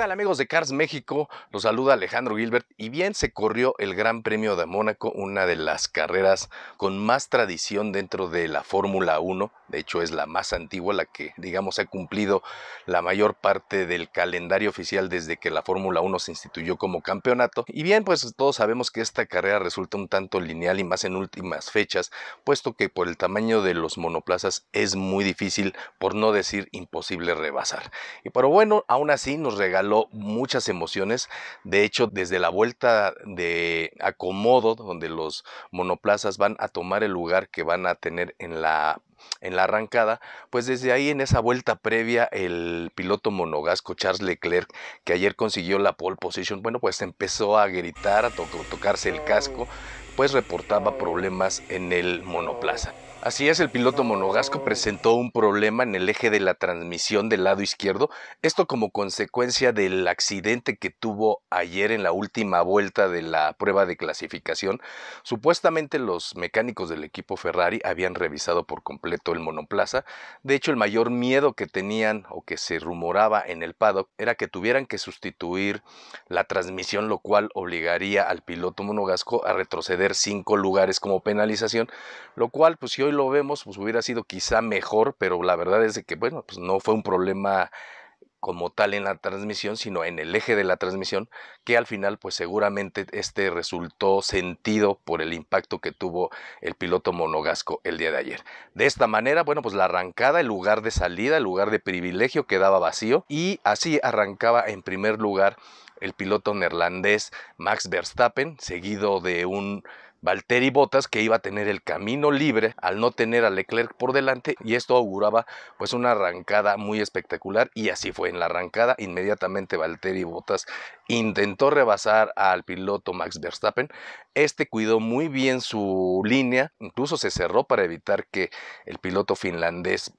tal amigos de Cars México? Los saluda Alejandro Gilbert y bien se corrió el Gran Premio de Mónaco, una de las carreras con más tradición dentro de la Fórmula 1 de hecho es la más antigua, la que digamos ha cumplido la mayor parte del calendario oficial desde que la Fórmula 1 se instituyó como campeonato. Y bien, pues todos sabemos que esta carrera resulta un tanto lineal y más en últimas fechas, puesto que por el tamaño de los monoplazas es muy difícil, por no decir imposible rebasar. Y pero bueno, aún así nos regaló muchas emociones. De hecho, desde la vuelta de acomodo, donde los monoplazas van a tomar el lugar que van a tener en la en la arrancada, pues desde ahí en esa vuelta previa el piloto monogasco Charles Leclerc, que ayer consiguió la pole position, bueno, pues empezó a gritar, a tocarse el casco, pues reportaba problemas en el monoplaza. Así es, el piloto monogasco presentó un problema en el eje de la transmisión del lado izquierdo, esto como consecuencia del accidente que tuvo ayer en la última vuelta de la prueba de clasificación. Supuestamente los mecánicos del equipo Ferrari habían revisado por completo el monoplaza, de hecho el mayor miedo que tenían o que se rumoraba en el paddock era que tuvieran que sustituir la transmisión, lo cual obligaría al piloto monogasco a retroceder cinco lugares como penalización, lo cual pues lo vemos, pues hubiera sido quizá mejor, pero la verdad es que, bueno, pues no fue un problema como tal en la transmisión, sino en el eje de la transmisión, que al final pues seguramente este resultó sentido por el impacto que tuvo el piloto monogasco el día de ayer. De esta manera, bueno, pues la arrancada, el lugar de salida, el lugar de privilegio quedaba vacío y así arrancaba en primer lugar el piloto neerlandés Max Verstappen, seguido de un Valtteri Bottas que iba a tener el camino libre al no tener a Leclerc por delante y esto auguraba pues una arrancada muy espectacular y así fue en la arrancada inmediatamente Valtteri Bottas intentó rebasar al piloto Max Verstappen este cuidó muy bien su línea incluso se cerró para evitar que el piloto finlandés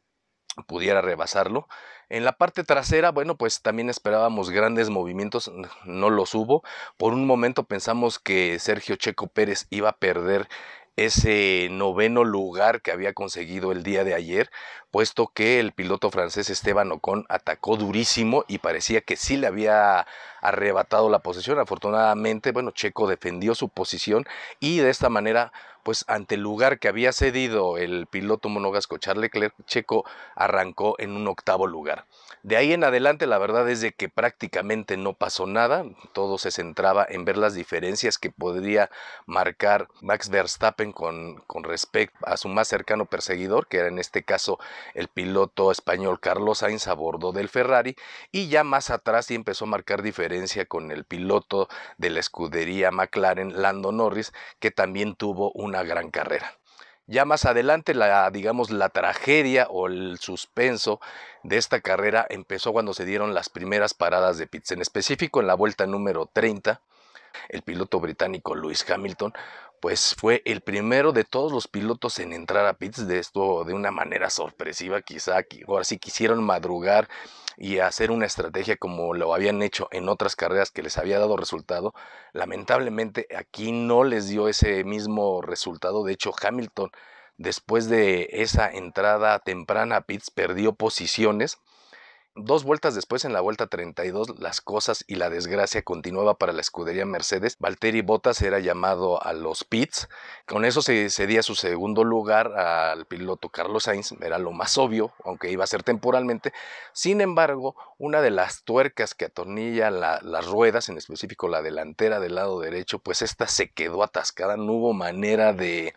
pudiera rebasarlo en la parte trasera, bueno, pues también esperábamos grandes movimientos, no los hubo. Por un momento pensamos que Sergio Checo Pérez iba a perder ese noveno lugar que había conseguido el día de ayer, puesto que el piloto francés Esteban Ocon atacó durísimo y parecía que sí le había arrebatado la posición, Afortunadamente, bueno, Checo defendió su posición y de esta manera, pues ante el lugar que había cedido el piloto monogasco Charles Leclerc, Checo arrancó en un octavo lugar. De ahí en adelante, la verdad es de que prácticamente no pasó nada, todo se centraba en ver las diferencias que podría marcar Max Verstappen con, con respecto a su más cercano perseguidor, que era en este caso el piloto español Carlos Sainz a bordo del Ferrari y ya más atrás sí empezó a marcar diferencia con el piloto de la escudería McLaren Lando Norris que también tuvo una gran carrera. Ya más adelante, la, digamos, la tragedia o el suspenso de esta carrera empezó cuando se dieron las primeras paradas de pits. En específico, en la vuelta número 30, el piloto británico Lewis Hamilton pues fue el primero de todos los pilotos en entrar a pits de esto de una manera sorpresiva, quizá, ahora sí quisieron madrugar y hacer una estrategia como lo habían hecho en otras carreras que les había dado resultado. Lamentablemente aquí no les dio ese mismo resultado, de hecho Hamilton después de esa entrada temprana a pits perdió posiciones Dos vueltas después, en la vuelta 32, las cosas y la desgracia continuaba para la escudería Mercedes. Valtteri Bottas era llamado a los pits. Con eso se cedía su segundo lugar al piloto Carlos Sainz. Era lo más obvio, aunque iba a ser temporalmente. Sin embargo, una de las tuercas que atornilla las ruedas, en específico la delantera del lado derecho, pues esta se quedó atascada. No hubo manera de,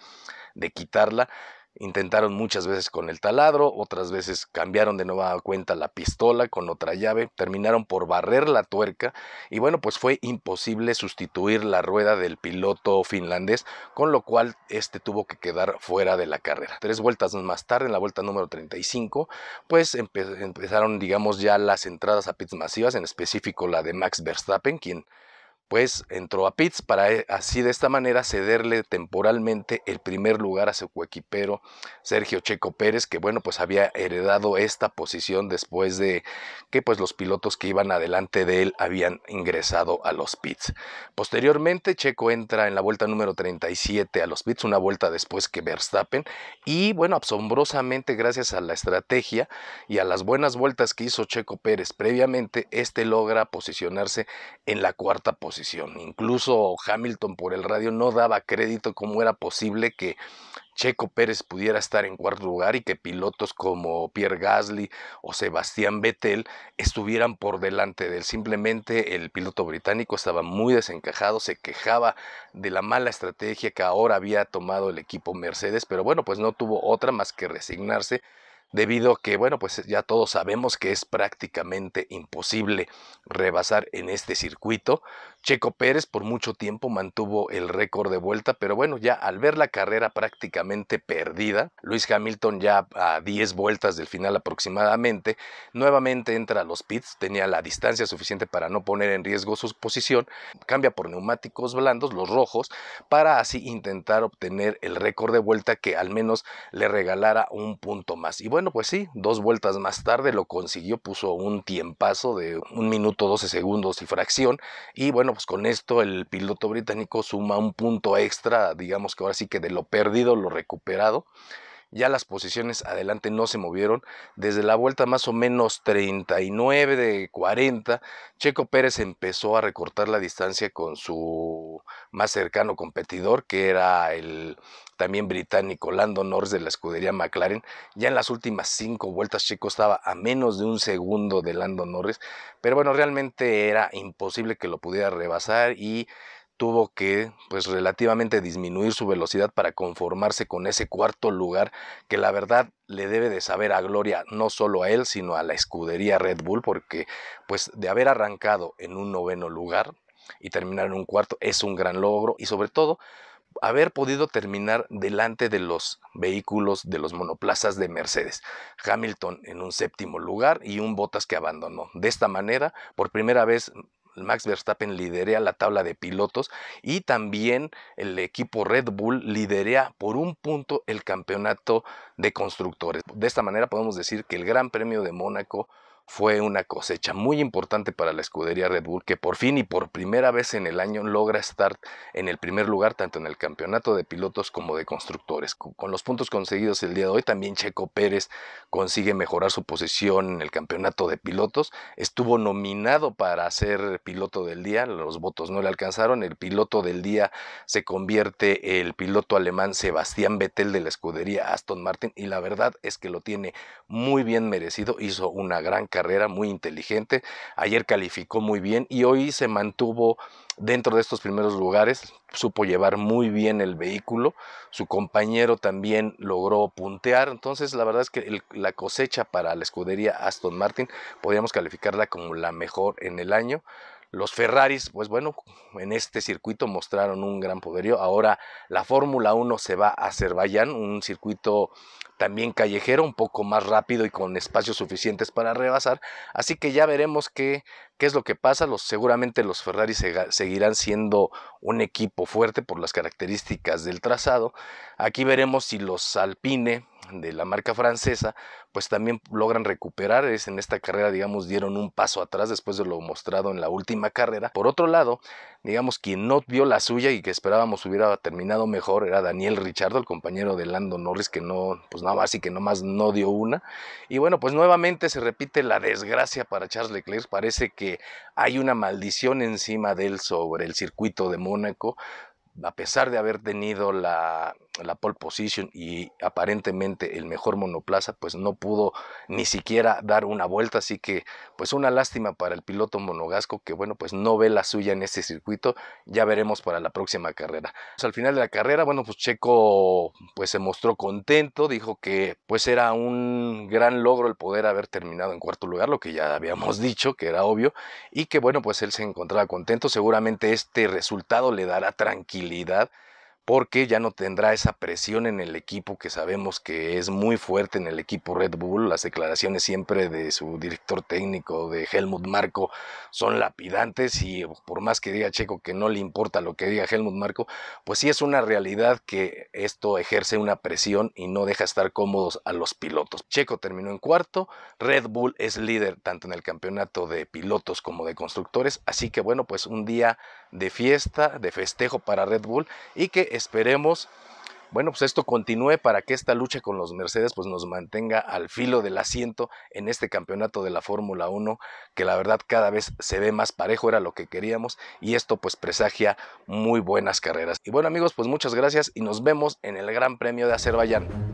de quitarla Intentaron muchas veces con el taladro, otras veces cambiaron de nueva cuenta la pistola con otra llave, terminaron por barrer la tuerca y bueno, pues fue imposible sustituir la rueda del piloto finlandés, con lo cual este tuvo que quedar fuera de la carrera. Tres vueltas más tarde, en la vuelta número 35, pues empezaron, digamos, ya las entradas a pits masivas, en específico la de Max Verstappen, quien pues entró a Pitts para eh, así de esta manera cederle temporalmente el primer lugar a su coequipero Sergio Checo Pérez, que bueno, pues había heredado esta posición después de que pues los pilotos que iban adelante de él habían ingresado a los Pits. Posteriormente Checo entra en la vuelta número 37 a los Pits, una vuelta después que Verstappen y bueno, asombrosamente gracias a la estrategia y a las buenas vueltas que hizo Checo Pérez previamente, este logra posicionarse en la cuarta posición Incluso Hamilton por el radio no daba crédito cómo era posible que Checo Pérez pudiera estar en cuarto lugar y que pilotos como Pierre Gasly o Sebastián Vettel estuvieran por delante de él. Simplemente el piloto británico estaba muy desencajado, se quejaba de la mala estrategia que ahora había tomado el equipo Mercedes, pero bueno, pues no tuvo otra más que resignarse debido a que, bueno, pues ya todos sabemos que es prácticamente imposible rebasar en este circuito. Checo Pérez por mucho tiempo mantuvo el récord de vuelta, pero bueno, ya al ver la carrera prácticamente perdida, Luis Hamilton ya a 10 vueltas del final aproximadamente, nuevamente entra a los pits, tenía la distancia suficiente para no poner en riesgo su posición, cambia por neumáticos blandos, los rojos, para así intentar obtener el récord de vuelta que al menos le regalara un punto más. Y bueno, bueno, pues sí, dos vueltas más tarde lo consiguió, puso un tiempazo de un minuto, 12 segundos y fracción. Y bueno, pues con esto el piloto británico suma un punto extra, digamos que ahora sí que de lo perdido, lo recuperado ya las posiciones adelante no se movieron. Desde la vuelta más o menos 39 de 40, Checo Pérez empezó a recortar la distancia con su más cercano competidor, que era el también británico Lando Norris de la escudería McLaren. Ya en las últimas cinco vueltas Checo estaba a menos de un segundo de Lando Norris, pero bueno, realmente era imposible que lo pudiera rebasar y tuvo que pues relativamente disminuir su velocidad para conformarse con ese cuarto lugar que la verdad le debe de saber a Gloria no solo a él sino a la escudería Red Bull porque pues de haber arrancado en un noveno lugar y terminar en un cuarto es un gran logro y sobre todo haber podido terminar delante de los vehículos de los monoplazas de Mercedes. Hamilton en un séptimo lugar y un Bottas que abandonó. De esta manera, por primera vez Max Verstappen liderea la tabla de pilotos y también el equipo Red Bull liderea por un punto el campeonato de constructores. De esta manera podemos decir que el Gran Premio de Mónaco fue una cosecha muy importante para la escudería Red Bull, que por fin y por primera vez en el año logra estar en el primer lugar tanto en el campeonato de pilotos como de constructores. Con los puntos conseguidos el día de hoy, también Checo Pérez consigue mejorar su posición en el campeonato de pilotos. Estuvo nominado para ser piloto del día, los votos no le alcanzaron. El piloto del día se convierte el piloto alemán Sebastián Vettel de la escudería Aston Martin y la verdad es que lo tiene muy bien merecido, hizo una gran carrera muy inteligente. Ayer calificó muy bien y hoy se mantuvo dentro de estos primeros lugares. Supo llevar muy bien el vehículo. Su compañero también logró puntear. Entonces, la verdad es que la cosecha para la escudería Aston Martin podríamos calificarla como la mejor en el año. Los Ferraris, pues bueno, en este circuito mostraron un gran poderío. Ahora la Fórmula 1 se va a Azerbaiyán, un circuito también callejero, un poco más rápido y con espacios suficientes para rebasar. Así que ya veremos qué, es lo que pasa. seguramente los Ferraris seguirán siendo un equipo fuerte por las características del trazado. Aquí veremos si los Alpine de la marca francesa, pues también logran recuperar. Es en esta carrera, digamos, dieron un paso atrás después de lo mostrado en la última carrera. Por otro lado, digamos, quien no vio la suya y que esperábamos hubiera terminado mejor era Daniel Richardo, el compañero de Lando Norris, que no, pues nada más, así que nomás no dio una. Y bueno, pues nuevamente se repite la desgracia para Charles Leclerc. Parece que hay una maldición encima de él sobre el circuito de Mónaco a pesar de haber tenido la, pole position y aparentemente el mejor monoplaza, pues no pudo ni siquiera dar una vuelta, así que pues una lástima para el piloto monogasco que bueno, pues no ve la suya en este circuito, ya veremos para la próxima carrera. Pues, al final de la carrera, bueno, pues Checo pues se mostró contento, dijo que pues era un gran logro el poder haber terminado en cuarto lugar, lo que ya habíamos dicho, que era obvio, y que bueno, pues él se encontraba contento, seguramente este resultado le dará tranquilidad porque ya no tendrá esa presión en el equipo que sabemos que es muy fuerte en el equipo Red Bull. Las declaraciones siempre de su director técnico, de Helmut Marco, son lapidantes y oh, por más que diga Checo que no le importa lo que diga Helmut Marco, pues sí es una realidad que esto ejerce una presión y no deja estar cómodos a los pilotos. Checo terminó en cuarto, Red Bull es líder tanto en el campeonato de pilotos como de constructores, así que bueno, pues un día de fiesta, de festejo para Red Bull y que esperemos bueno, pues esto continúe para que esta lucha con los Mercedes pues nos mantenga al filo del asiento en este campeonato de la Fórmula 1, que la verdad cada vez se ve más parejo, era lo que queríamos, y esto pues presagia muy buenas carreras. Y bueno amigos, pues muchas gracias y nos vemos en el Gran Premio de Azerbaiyán.